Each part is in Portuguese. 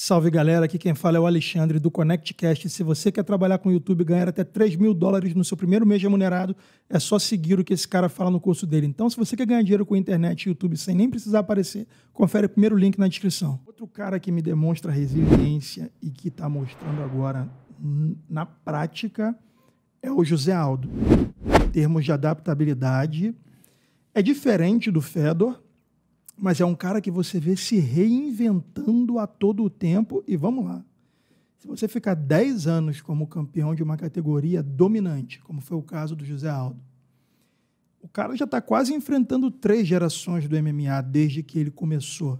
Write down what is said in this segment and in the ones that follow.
Salve galera, aqui quem fala é o Alexandre do ConnectCast. Se você quer trabalhar com o YouTube e ganhar até 3 mil dólares no seu primeiro mês remunerado, é só seguir o que esse cara fala no curso dele. Então, se você quer ganhar dinheiro com a internet e YouTube sem nem precisar aparecer, confere o primeiro link na descrição. Outro cara que me demonstra resiliência e que está mostrando agora na prática é o José Aldo. Em termos de adaptabilidade, é diferente do Fedor, mas é um cara que você vê se reinventando a todo o tempo. E vamos lá. Se você ficar 10 anos como campeão de uma categoria dominante, como foi o caso do José Aldo, o cara já está quase enfrentando três gerações do MMA desde que ele começou.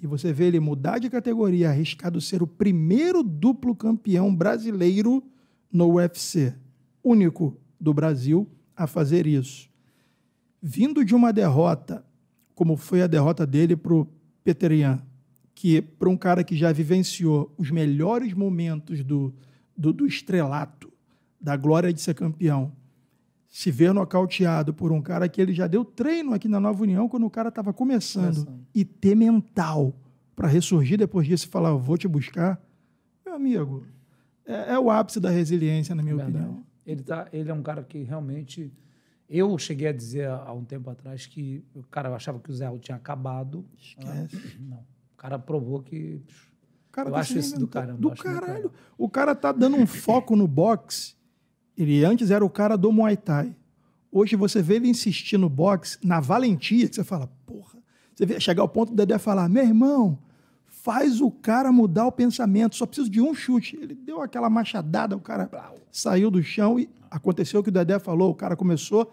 E você vê ele mudar de categoria, arriscado ser o primeiro duplo campeão brasileiro no UFC. Único do Brasil a fazer isso. Vindo de uma derrota como foi a derrota dele para o Peterian, que para um cara que já vivenciou os melhores momentos do, do, do estrelato, da glória de ser campeão, se ver nocauteado por um cara que ele já deu treino aqui na Nova União quando o cara estava começando, começando, e ter mental para ressurgir depois disso e falar, vou te buscar, meu amigo, é, é o ápice da resiliência, na minha opinião. Ele, tá, ele é um cara que realmente eu cheguei a dizer há um tempo atrás que o cara achava que o Zé Al tinha acabado. Né? Esquece. Ah, não. O cara provou que. O cara eu tá acho isso do caramba. Do caralho. Do O cara tá dando um foco no boxe. Ele antes era o cara do Muay Thai. Hoje você vê ele insistir no boxe, na valentia, que você fala, porra. Você vê chegar ao ponto do Dedé falar: meu irmão, faz o cara mudar o pensamento, só preciso de um chute. Ele deu aquela machadada, o cara saiu do chão e Aconteceu o que o Dedé falou, o cara começou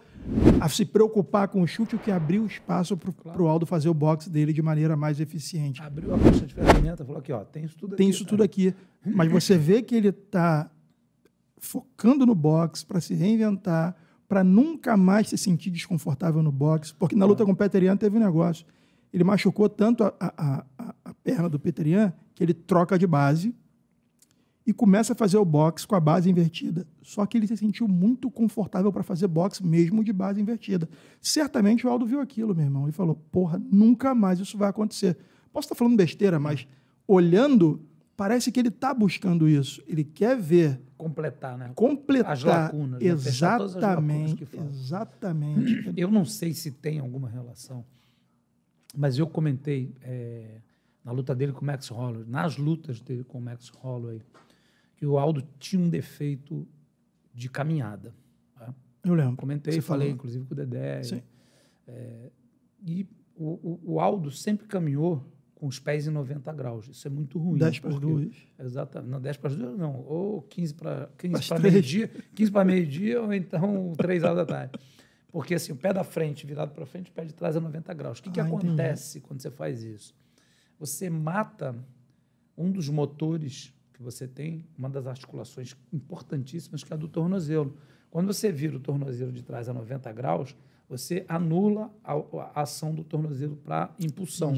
a se preocupar com o chute, o que abriu espaço para o claro. Aldo fazer o boxe dele de maneira mais eficiente. Abriu a caixa de ferramenta, falou aqui, ó, tem isso tudo aqui. Tem isso tudo aqui. Mas você vê que ele está focando no boxe para se reinventar, para nunca mais se sentir desconfortável no boxe, porque na luta ah. com o Peterian teve um negócio. Ele machucou tanto a, a, a, a perna do Peterian que ele troca de base e começa a fazer o box com a base invertida. Só que ele se sentiu muito confortável para fazer box mesmo de base invertida. Certamente o Aldo viu aquilo, meu irmão, e falou: "Porra, nunca mais isso vai acontecer". Posso estar tá falando besteira, mas olhando, parece que ele está buscando isso. Ele quer ver completar, né? Completar as lacunas, né? exatamente, né? lacunas exatamente. Eu não sei se tem alguma relação, mas eu comentei é, na luta dele com o Max Holloway, nas lutas dele com o Max Holloway que o Aldo tinha um defeito de caminhada. Né? Eu lembro. Comentei, Você falei, falou. inclusive, com o Dedé. Sim. É, e o, o, o, Aldo sempre caminhou com os pés em 90 graus. Isso é muito ruim. 10 para as 2. Exatamente. Não, 10 para as 2 não. Ou 15 para, 15 meio-dia, 15 para meio-dia, ou então 3 horas da tarde. Porque assim, o pé da frente virado para frente, o pé de trás é 90 graus. O que, ah, que acontece entendi. quando você faz isso? Você mata um dos motores você tem uma das articulações importantíssimas, que é a do tornozelo. Quando você vira o tornozelo de trás a 90 graus, você anula a, a ação do tornozelo para impulsão.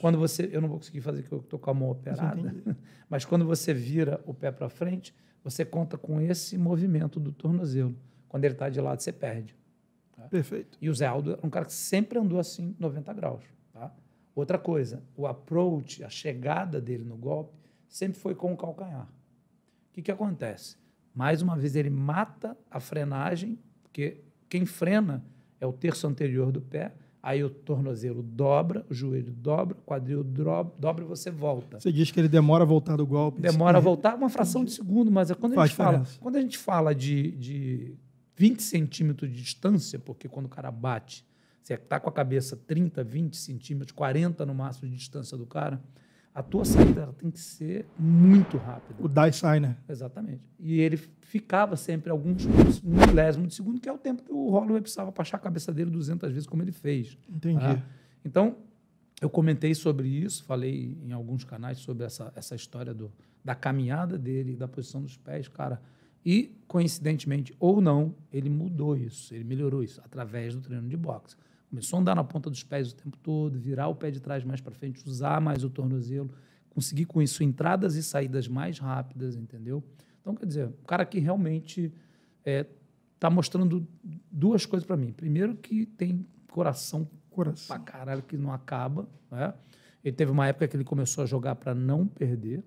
Quando você, eu não vou conseguir fazer que eu estou com a mão operada, mas quando você vira o pé para frente, você conta com esse movimento do tornozelo. Quando ele está de lado, você perde. Tá? Perfeito. E o Zé Aldo é um cara que sempre andou assim, 90 graus. Tá? Outra coisa, o approach, a chegada dele no golpe, sempre foi com o calcanhar. O que, que acontece? Mais uma vez, ele mata a frenagem, porque quem frena é o terço anterior do pé, aí o tornozelo dobra, o joelho dobra, o quadril dobra e você volta. Você diz que ele demora a voltar do golpe. Demora a voltar uma fração de segundo, mas é quando Faz a gente diferença. fala, quando a gente fala de, de 20 centímetros de distância, porque quando o cara bate, você está com a cabeça 30, 20 centímetros, 40 no máximo de distância do cara, a tua saída tem que ser muito rápida. O die sai, né? Exatamente. E ele ficava sempre alguns milésimos de segundo, que é o tempo que o Holloway precisava para a cabeça dele 200 vezes, como ele fez. Entendi. Tá? Então, eu comentei sobre isso, falei em alguns canais sobre essa, essa história do, da caminhada dele, da posição dos pés, cara. E, coincidentemente ou não, ele mudou isso, ele melhorou isso através do treino de boxe. Começou a andar na ponta dos pés o tempo todo, virar o pé de trás mais para frente, usar mais o tornozelo, conseguir com isso entradas e saídas mais rápidas, entendeu? Então, quer dizer, o cara que realmente está é, tá mostrando duas coisas para mim. Primeiro, que tem coração, coração. pra caralho, que não acaba. Né? Ele teve uma época que ele começou a jogar para não perder.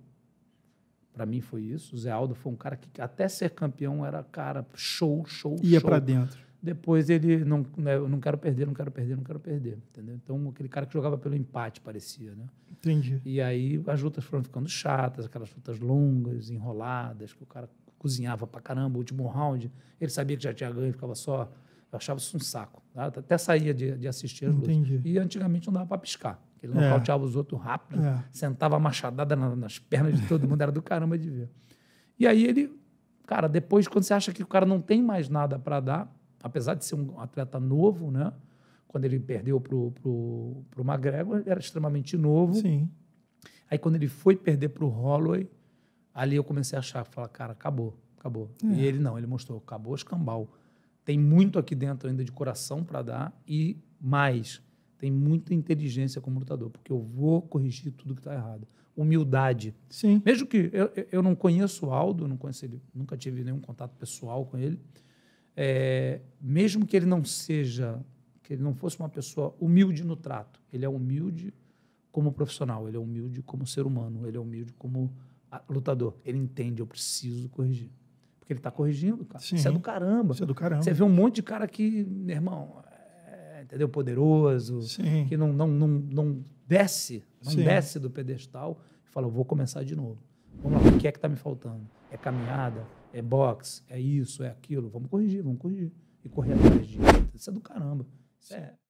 Para mim foi isso. O Zé Aldo foi um cara que até ser campeão era, cara, show, show, Ia show. Ia para dentro depois ele não, né, eu não quero perder, não quero perder, não quero perder, entendeu? Então aquele cara que jogava pelo empate parecia, né? Entendi. E aí as lutas foram ficando chatas, aquelas lutas longas, enroladas, que o cara cozinhava para caramba, o último round, ele sabia que já tinha ganho, ficava só, eu achava isso um saco, tá? até saía de, de assistir as Entendi. lutas. E antigamente não dava para piscar. Ele é. nocauteava os outros rápido, é. sentava machadada na, nas pernas de todo mundo, era do caramba de ver. E aí ele, cara, depois quando você acha que o cara não tem mais nada para dar, apesar de ser um atleta novo, né? Quando ele perdeu pro, pro, pro McGregor, ele era extremamente novo. Sim. Aí quando ele foi perder pro Holloway, ali eu comecei a achar, falar, cara, acabou, acabou. É. E ele não, ele mostrou, acabou escambau. Tem muito aqui dentro ainda de coração para dar e mais, tem muita inteligência como lutador, porque eu vou corrigir tudo que está errado. Humildade. Sim. Mesmo que eu, eu não conheço o Aldo, não conheço ele, nunca tive nenhum contato pessoal com ele, é, mesmo que ele não seja, que ele não fosse uma pessoa humilde no trato, ele é humilde como profissional, ele é humilde como ser humano, ele é humilde como ah, lutador. Ele entende, eu preciso corrigir. Porque ele está corrigindo, cara. Sim, isso é do caramba. Isso é do caramba. Você vê um monte de cara que, meu irmão, é, entendeu? Poderoso, Sim. que não, não, não, não desce, não Sim. desce do pedestal e fala, eu vou começar de novo. Vamos lá, o que é que está me faltando? É caminhada? é box, é isso, é aquilo. Vamos corrigir, vamos corrigir. E correr atrás disso. Isso é do caramba. Isso é